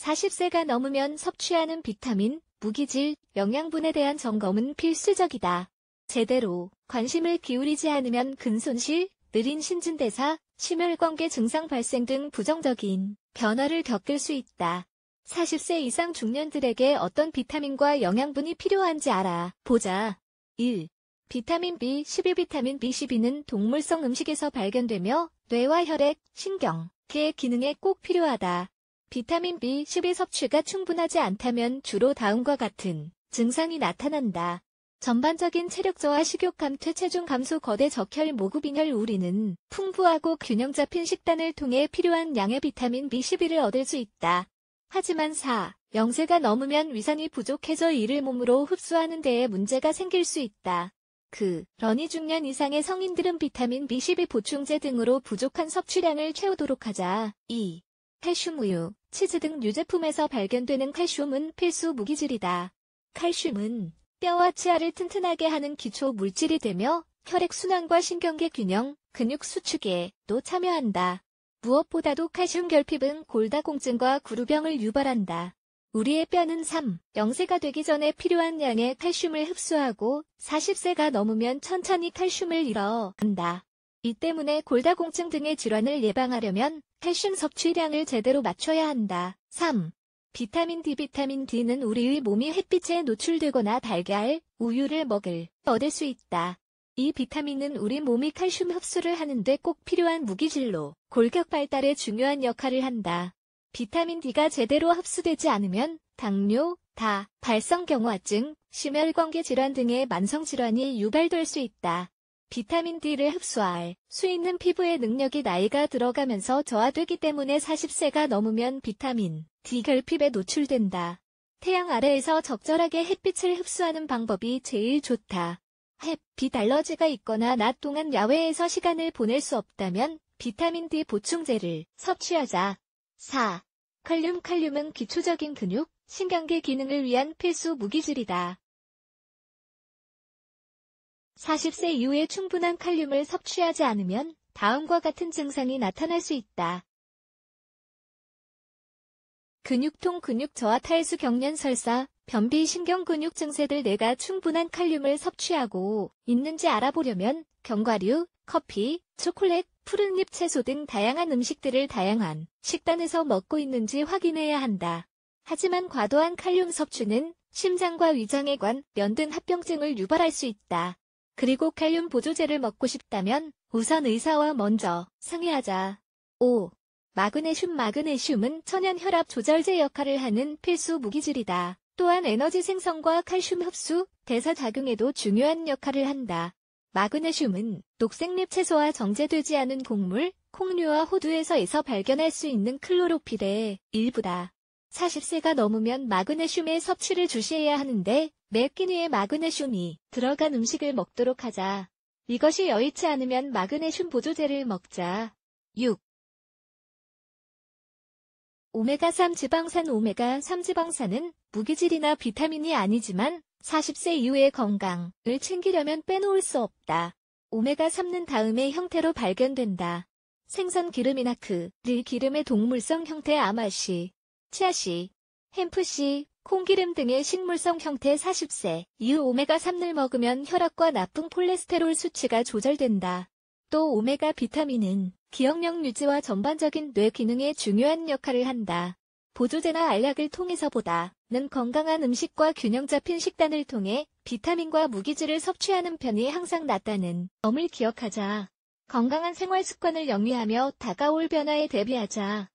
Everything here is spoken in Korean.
40세가 넘으면 섭취하는 비타민, 무기질, 영양분에 대한 점검은 필수적이다. 제대로 관심을 기울이지 않으면 근손실, 느린 신진대사, 심혈관계 증상 발생 등 부정적인 변화를 겪을 수 있다. 40세 이상 중년들에게 어떤 비타민과 영양분이 필요한지 알아보자. 1. 비타민 B12 비타민 B12는 동물성 음식에서 발견되며 뇌와 혈액, 신경, 의 기능에 꼭 필요하다. 비타민 B12 섭취가 충분하지 않다면 주로 다음과 같은 증상이 나타난다. 전반적인 체력 저하 식욕감 퇴체중 감소 거대 적혈 모구빈혈 우리는 풍부하고 균형 잡힌 식단을 통해 필요한 양의 비타민 B12를 얻을 수 있다. 하지만 4. 영세가 넘으면 위산이 부족해져 이를 몸으로 흡수하는 데에 문제가 생길 수 있다. 그, 러니 중년 이상의 성인들은 비타민 B12 보충제 등으로 부족한 섭취량을 채우도록 하자. 2. 칼슘우유, 치즈 등 유제품에서 발견되는 칼슘은 필수 무기질이다. 칼슘은 뼈와 치아를 튼튼하게 하는 기초 물질이 되며 혈액순환과 신경계 균형, 근육 수축에 도 참여한다. 무엇보다도 칼슘 결핍은 골다공증과 구루병을 유발한다. 우리의 뼈는 3, 0세가 되기 전에 필요한 양의 칼슘을 흡수하고 40세가 넘으면 천천히 칼슘을 잃어 간다. 이 때문에 골다공증 등의 질환을 예방하려면 칼슘 섭취량을 제대로 맞춰야 한다. 3. 비타민 D 비타민 D는 우리의 몸이 햇빛에 노출되거나 달걀, 우유를 먹을 얻을 수 있다. 이 비타민은 우리 몸이 칼슘 흡수를 하는데 꼭 필요한 무기질로 골격 발달에 중요한 역할을 한다. 비타민 D가 제대로 흡수되지 않으면 당뇨, 다, 발성경화증, 심혈관계 질환 등의 만성 질환이 유발될 수 있다. 비타민 D를 흡수할 수 있는 피부의 능력이 나이가 들어가면서 저하되기 때문에 40세가 넘으면 비타민 D 결핍에 노출된다. 태양 아래에서 적절하게 햇빛을 흡수하는 방법이 제일 좋다. 햇빛 알러지가 있거나 낮 동안 야외에서 시간을 보낼 수 없다면 비타민 D 보충제를 섭취하자. 4. 칼륨 칼륨은 기초적인 근육, 신경계 기능을 위한 필수 무기질이다. 40세 이후에 충분한 칼륨을 섭취하지 않으면 다음과 같은 증상이 나타날 수 있다. 근육통, 근육 저하, 탈수, 경련, 설사, 변비, 신경 근육 증세들 내가 충분한 칼륨을 섭취하고 있는지 알아보려면 견과류, 커피, 초콜릿, 푸른잎 채소 등 다양한 음식들을 다양한 식단에서 먹고 있는지 확인해야 한다. 하지만 과도한 칼륨 섭취는 심장과 위장에 관, 면 등 합병증을 유발할 수 있다. 그리고 칼륨 보조제를 먹고 싶다면 우선 의사와 먼저 상의하자. 5. 마그네슘 마그네슘은 천연 혈압 조절제 역할을 하는 필수 무기질이다. 또한 에너지 생성과 칼슘 흡수, 대사 작용에도 중요한 역할을 한다. 마그네슘은 녹색잎 채소와 정제되지 않은 곡물, 콩류와 호두에서에서 발견할 수 있는 클로로필의 일부다. 40세가 넘으면 마그네슘의 섭취를 주시해야 하는데 맵긴 니에 마그네슘이 들어간 음식을 먹도록 하자. 이것이 여의치 않으면 마그네슘 보조제를 먹자. 6. 오메가3 지방산 오메가3 지방산은 무기질이나 비타민이 아니지만 40세 이후의 건강을 챙기려면 빼놓을 수 없다. 오메가3는 다음의 형태로 발견된다. 생선 기름이나 그릴 기름의 동물성 형태 아마시 치아씨, 햄프씨, 콩기름 등의 식물성 형태 40세 이후 오메가3를 먹으면 혈압과 나쁜 콜레스테롤 수치가 조절된다. 또 오메가 비타민은 기억력 유지와 전반적인 뇌 기능에 중요한 역할을 한다. 보조제나 알약을 통해서보다는 건강한 음식과 균형 잡힌 식단을 통해 비타민과 무기질을 섭취하는 편이 항상 낫다는 점을 기억하자. 건강한 생활 습관을 영위하며 다가올 변화에 대비하자.